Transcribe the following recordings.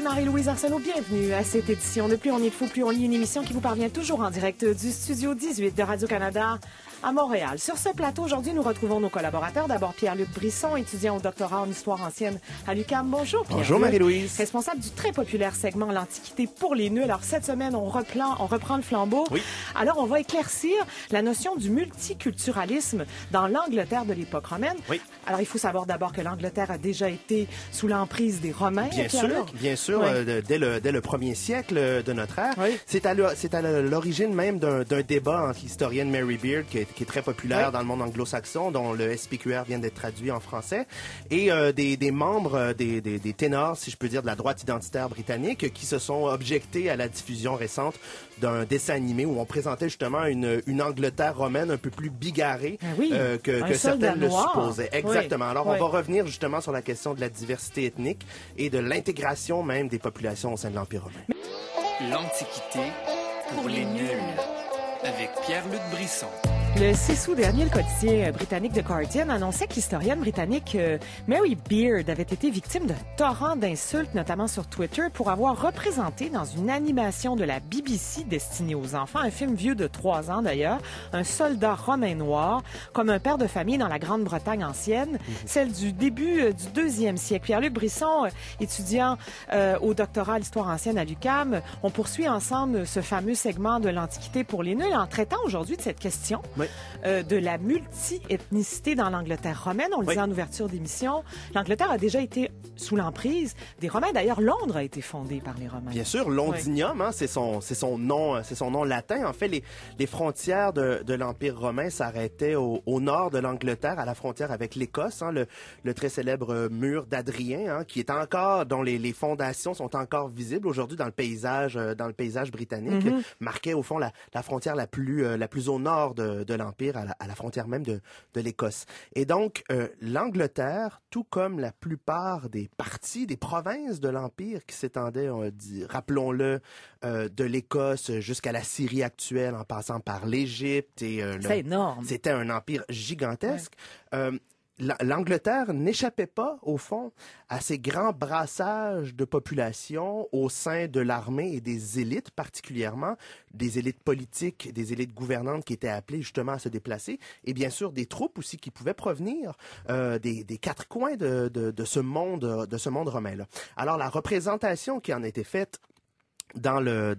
Marie-Louise Arsenault, bienvenue à cette édition de Plus on est fou, plus on lit, une émission qui vous parvient toujours en direct du studio 18 de Radio-Canada à Montréal. Sur ce plateau, aujourd'hui, nous retrouvons nos collaborateurs. D'abord, Pierre-Luc Brisson, étudiant au doctorat en histoire ancienne à l'UQAM. Bonjour, Pierre. Bonjour, Marie-Louise. Responsable du très populaire segment L'Antiquité pour les nuls. Alors, cette semaine, on reprend, on reprend le flambeau. Oui. Alors, on va éclaircir la notion du multiculturalisme dans l'Angleterre de l'époque romaine. Oui. Alors, il faut savoir d'abord que l'Angleterre a déjà été sous l'emprise des Romains. Bien sûr, sûr, euh, dès, le, dès le premier siècle euh, de notre ère. C'est à l'origine même d'un débat entre l'historienne Mary Beard, qui est, qui est très populaire dans le monde anglo-saxon, dont le SPQR vient d'être traduit en français, et euh, des, des, membres, des, des, des, ténors, si je peux dire, de la droite identitaire britannique, qui se sont objectés à la diffusion récente d'un dessin animé où on présentait justement une, une Angleterre romaine un peu plus bigarrée ben que, que certaines le supposaient. Exactement. Alors, on va revenir justement sur la question de la diversité ethnique et de l'intégration même des populations au sein de l'Empire romain. L'Antiquité pour les nuls avec Pierre-Luc Brisson. Le 6 août dernier, le quotidien euh, britannique The Guardian annonçait que l'historienne britannique euh, Mary Beard avait été victime de torrents d'insultes, notamment sur Twitter, pour avoir représenté dans une animation de la BBC destinée aux enfants, un film vieux de trois ans d'ailleurs, un soldat romain noir, comme un père de famille dans la Grande-Bretagne ancienne, mhm. celle du début euh, du deuxième siècle. Pierre-Luc Brisson, étudiant au doctorat à l'histoire ancienne à l'UCAM, on poursuit ensemble ce fameux segment de l'Antiquité pour les nuls en traitant aujourd'hui de cette question. Euh, de la multi-ethnicité dans l'Angleterre romaine. On le disait en ouverture d'émission, l'Angleterre a déjà été sous l'emprise des Romains. D'ailleurs, Londres a été fondée par les Romains. Bien sûr, Londinium, hein, c'est son, c'est son nom, euh, c'est son nom latin. En fait, les, frontières de, l'Empire romain s'arrêtaient au, nord de l'Angleterre, à la frontière avec l'Écosse, hein, le, très célèbre mur d'Adrien, hein, qui est encore, dont les, fondations sont encore visibles aujourd'hui dans le paysage, euh, dans le paysage britannique, mm-hmm. marquait au fond la, frontière la plus, la plus au nord de, de de l'Empire à la, frontière même de, l'Écosse. Et donc, euh, l'Angleterre, tout comme la plupart des parties, des provinces de l'Empire qui s'étendaient, rappelons-le, euh, de l'Écosse jusqu'à la Syrie actuelle, en passant par l'Égypte et... Euh, énorme. C'était un empire gigantesque l'Angleterre n'échappait pas, au fond, à ces grands brassages de population au sein de l'armée et des élites particulièrement, des élites politiques, des élites gouvernantes qui étaient appelées justement à se déplacer, et bien sûr des troupes aussi qui pouvaient provenir euh, des, quatre coins de, de, ce monde, de ce monde romain-là. Alors la représentation qui en était faite dans le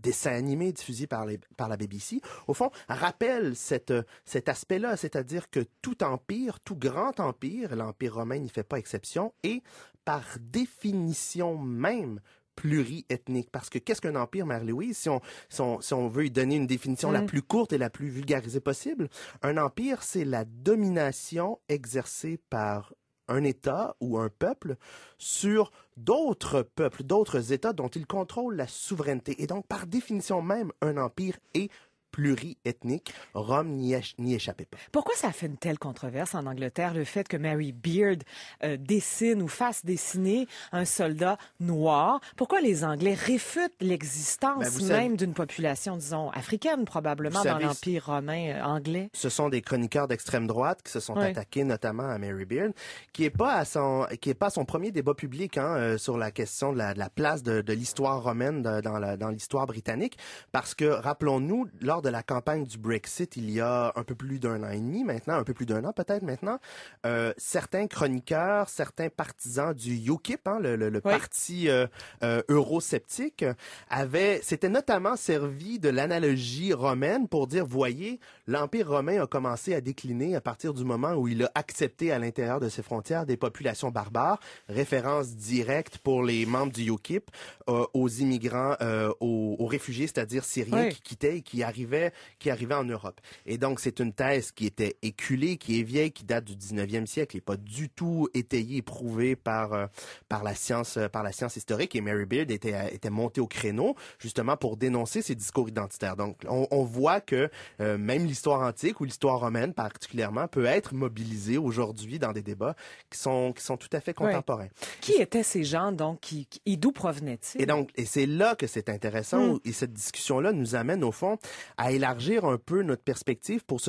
dessin animé diffusé par la BBC au fond rappelle cet aspect là c'est-à-dire que tout empire tout grand empire l'empire romain n'y fait pas exception et par définition même pluriethnique. Parce que qu'est-ce qu'un empire, Mère-Louise, si on, veut y donner une définition la mm. plus courte et la plus vulgarisée possible? Un empire, c'est la domination exercée par un État ou un peuple sur d'autres peuples, d'autres États dont il contrôle la souveraineté. Et donc, par définition même, un empire est pluriethnique. Rome n'y échappait pas. Pourquoi ça fait une telle controverse en Angleterre, le fait que Mary Beard euh, dessine ou fasse dessiner un soldat noir? Pourquoi les Anglais réfutent l'existence ben, même d'une population, disons, africaine probablement dans l'Empire romain euh, anglais? Ce sont des chroniqueurs d'extrême droite qui se sont attaqués notamment à Mary Beard, qui n'est pas à son, qui est pas son premier débat public hein, euh, sur la question de la, place de, l'histoire romaine dans l'histoire britannique, parce que rappelons-nous lors de la campagne du Brexit, il y a un peu plus d'un an et demi maintenant, un peu plus d'un an peut-être maintenant, euh, certains chroniqueurs, certains partisans du UKIP, hein, le, le, parti euh, euh, eurosceptique, avaient, notamment servi de l'analogie romaine pour dire, voyez, l'Empire romain a commencé à décliner à partir du moment où il a accepté à l'intérieur de ses frontières des populations barbares, référence directe pour les membres du UKIP euh, aux immigrants, aux, réfugiés, c'est-à-dire syriens qui quittaient et qui arrivaient qui arrivait en Europe. Et donc, c'est une thèse qui était éculée, qui est vieille, qui date du 19e siècle et pas du tout étayée prouvée par, euh, par, la science, euh, par la science historique. Et Mary Beard euh, était, montée au créneau, justement, pour dénoncer ces discours identitaires. Donc, on, voit que même l'histoire antique ou l'histoire romaine, particulièrement, peut être mobilisée aujourd'hui dans des débats qui sont, qui sont tout à fait contemporains. Qui étaient ces gens, donc, et d'où provenaient-ils? Et donc, et c'est là que c'est intéressant, hmm. et cette discussion-là nous amène, au fond, à élargir un peu notre perspective pour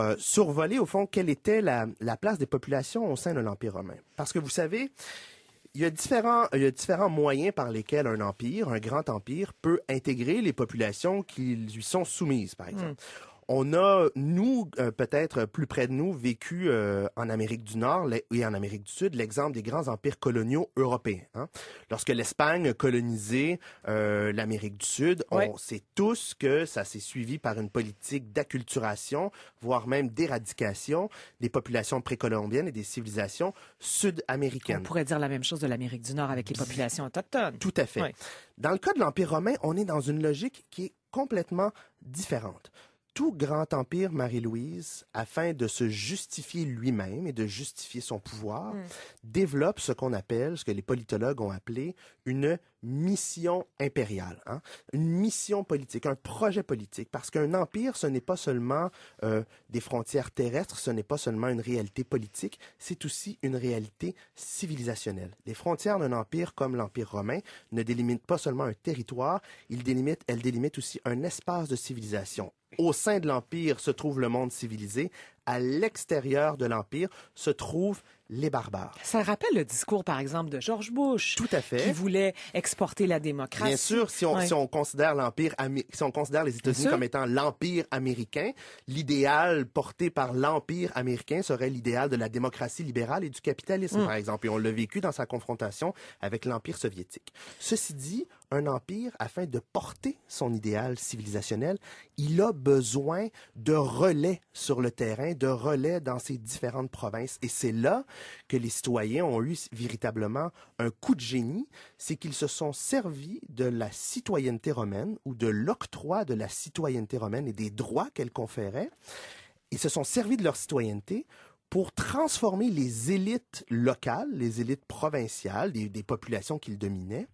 euh, survoler au fond quelle était la, place des populations au sein de l'Empire romain. Parce que vous savez, il y, a différents, moyens par lesquels un empire, un grand empire, peut intégrer les populations qui lui sont soumises, par exemple. Hmm. On a, nous, euh, peut-être plus près de nous, vécu euh, en Amérique du Nord et en Amérique du Sud l'exemple des grands empires coloniaux européens. Hein. Lorsque l'Espagne colonisait euh, l'Amérique du Sud, on sait tous que ça s'est suivi par une politique d'acculturation, voire même d'éradication des populations précolombiennes et des civilisations sud-américaines. On pourrait dire la même chose de l'Amérique du Nord avec les populations autochtones. Tout à fait. Dans le cas de l'Empire romain, on est dans une logique qui est complètement différente tout grand empire, Marie-Louise, afin de se justifier lui-même et de justifier son pouvoir, mm. développe ce qu'on appelle, ce que les politologues ont appelé, une mission impériale, hein. une mission politique, un projet politique, parce qu'un empire, ce n'est pas seulement euh, des frontières terrestres, ce n'est pas seulement une réalité politique, c'est aussi une réalité civilisationnelle. Les frontières d'un empire comme l'Empire romain ne délimitent pas seulement un territoire, elles délimitent aussi un espace de civilisation. Au sein de l'Empire se trouve le monde civilisé, à l'extérieur de l'Empire se trouve les barbares. Ça rappelle le discours, par exemple, de George Bush. Tout à fait. Qui voulait exporter la démocratie. Bien sûr, si on, considère l'empire, si on considère les États-Unis comme étant l'empire américain, l'idéal porté par l'empire américain serait l'idéal de la démocratie libérale et du capitalisme, mm. par exemple. Et on l'a vécu dans sa confrontation avec l'empire soviétique. Ceci dit, un empire, afin de porter son idéal civilisationnel, il a besoin de relais sur le terrain, de relais dans ses différentes provinces. Et c'est là que les citoyens ont eu véritablement un coup de génie, c'est qu'ils se sont servis de la citoyenneté romaine ou de l'octroi de la citoyenneté romaine et des droits qu'elle conférait. Ils se sont servis de leur citoyenneté pour transformer les élites locales, les élites provinciales, des, des populations qu'ils dominaient,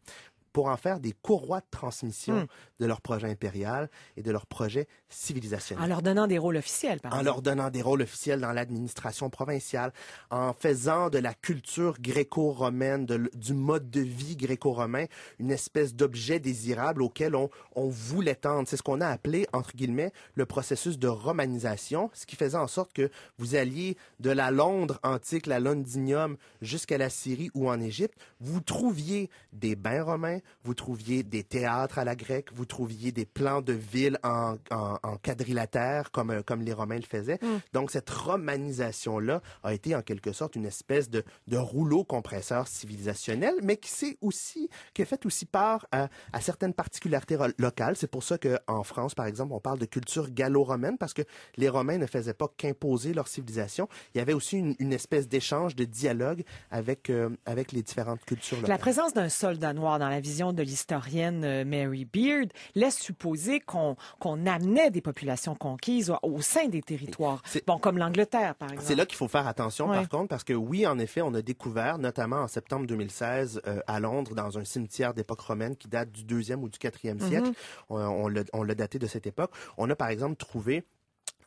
pour en faire des courroies de transmission hmm. de leur projet impérial et de leur projet civilisationnel. En leur donnant des rôles officiels, par En leur donnant des rôles officiels dans l'administration provinciale, en faisant de la culture gréco-romaine, du mode de vie gréco-romain, une espèce d'objet désirable auquel on, on voulait tendre. C'est ce qu'on a appelé, entre guillemets, le processus de romanisation, ce qui faisait en sorte que vous alliez de la Londres antique, la Londinium, jusqu'à la Syrie ou en Égypte, vous trouviez des bains romains, vous trouviez des théâtres à la grecque, vous trouviez des plans de villes en, en, quadrilatère comme, euh, comme les Romains le faisaient. Mm. Donc cette romanisation-là a été en quelque sorte une espèce de, rouleau compresseur civilisationnel, mais qui s'est aussi, qui fait aussi part à, certaines particularités locales. C'est pour ça qu'en France, par exemple, on parle de culture gallo-romaine parce que les Romains ne faisaient pas qu'imposer leur civilisation. Il y avait aussi une, espèce d'échange, de dialogue avec, euh, avec les différentes cultures locales. La présence d'un soldat noir dans la vie de l'historienne euh, Mary Beard laisse supposer qu'on qu'on amenait des populations conquises au sein des territoires. Bon, comme l'Angleterre, par exemple. C'est là qu'il faut faire attention, par contre, parce que oui, en effet, on a découvert, notamment en septembre 2016, euh, à Londres, dans un cimetière d'époque romaine qui date du 2e ou du 4e mhm. siècle, on, on l'a daté de cette époque, on a par exemple trouvé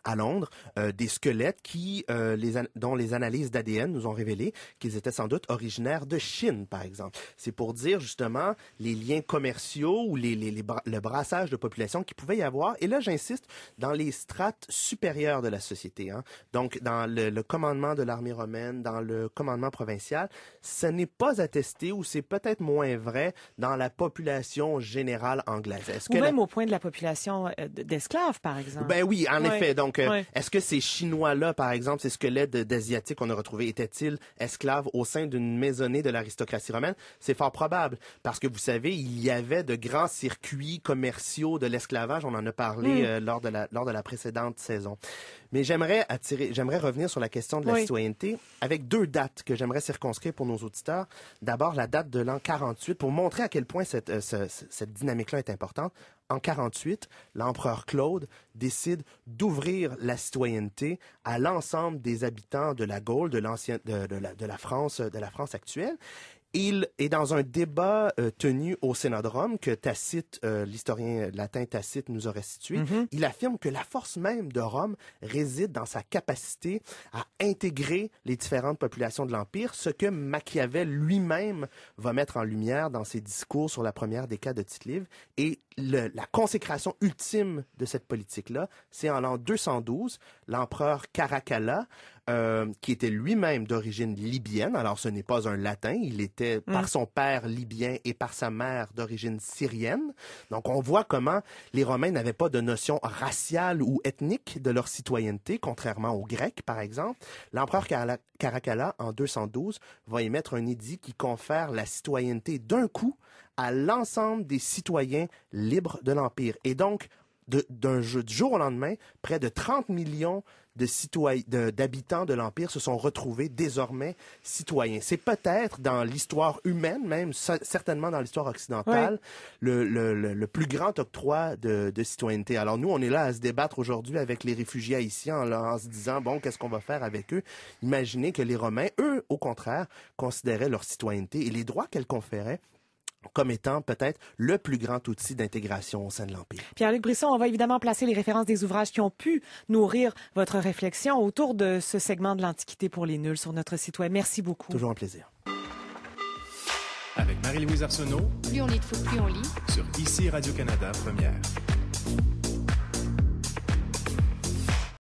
à Londres, euh, des squelettes qui, euh, les dont les analyses d'ADN nous ont révélé qu'ils étaient sans doute originaires de Chine, par exemple. C'est pour dire justement les liens commerciaux ou les, les, le brassage de population qui pouvait y avoir. Et là, j'insiste, dans les strates supérieures de la société. Hein. Donc, dans le, le commandement de l'armée romaine, dans le commandement provincial, ce n'est pas attesté ou c'est peut-être moins vrai dans la population générale anglaise. Ou même au point de la population euh, d'esclaves, par exemple. Ben oui, en effet. Donc, euh, est-ce que ces Chinois-là, par exemple, ces squelettes d'Asiatiques qu'on a retrouvés, étaient-ils esclaves au sein d'une maisonnée de l'aristocratie romaine? C'est fort probable, parce que vous savez, il y avait de grands circuits commerciaux de l'esclavage. On en a parlé hmm. euh, lors, de la, précédente saison. Mais j'aimerais revenir sur la question de la citoyenneté avec deux dates que j'aimerais circonscrire pour nos auditeurs. D'abord, la date de l'an 48 pour montrer à quel point cette euh, dynamique-là est importante. En 48, l'empereur Claude décide d'ouvrir la citoyenneté à l'ensemble des habitants de la Gaule, de de la France, de la France actuelle. Il est dans un débat euh, tenu au Sénat Rome que Tacite, euh, l'historien latin Tacite, nous aurait situé. Mhm. Il affirme que la force même de Rome réside dans sa capacité à intégrer les différentes populations de l'Empire, ce que Machiavel lui-même va mettre en lumière dans ses discours sur la première décade de Tite-Livre. Et la consécration ultime de cette politique-là, c'est en l'an 212, l'empereur Caracalla euh, qui était lui-même d'origine libyenne. Alors, ce n'est pas un latin. Il était mm. par son père libyen et par sa mère d'origine syrienne. Donc, on voit comment les Romains n'avaient pas de notion raciale ou ethnique de leur citoyenneté, contrairement aux Grecs, par exemple. L'empereur Caracalla, en 212, va émettre un édit qui confère la citoyenneté d'un coup à l'ensemble des citoyens libres de l'Empire. Et donc, d'un jour au lendemain, près de 30 millions d'habitants de, l'Empire se sont retrouvés désormais citoyens. C'est peut-être dans l'histoire humaine, même certainement dans l'histoire occidentale, le, plus grand octroi de, citoyenneté. Alors nous, on est là à se débattre aujourd'hui avec les réfugiés haïtiens en, en se disant, bon, qu'est-ce qu'on va faire avec eux? Imaginez que les Romains, eux, au contraire, considéraient leur citoyenneté et les droits qu'elle conférait comme étant peut-être le plus grand outil d'intégration au sein de l'Empire. Pierre-Luc Brisson, on va évidemment placer les références des ouvrages qui ont pu nourrir votre réflexion autour de ce segment de l'Antiquité pour les nuls sur notre site web. Merci beaucoup. Toujours un plaisir. Avec Marie-Louise Arsenault. Plus on est de fou, plus on lit. Sur ICI Radio-Canada Première.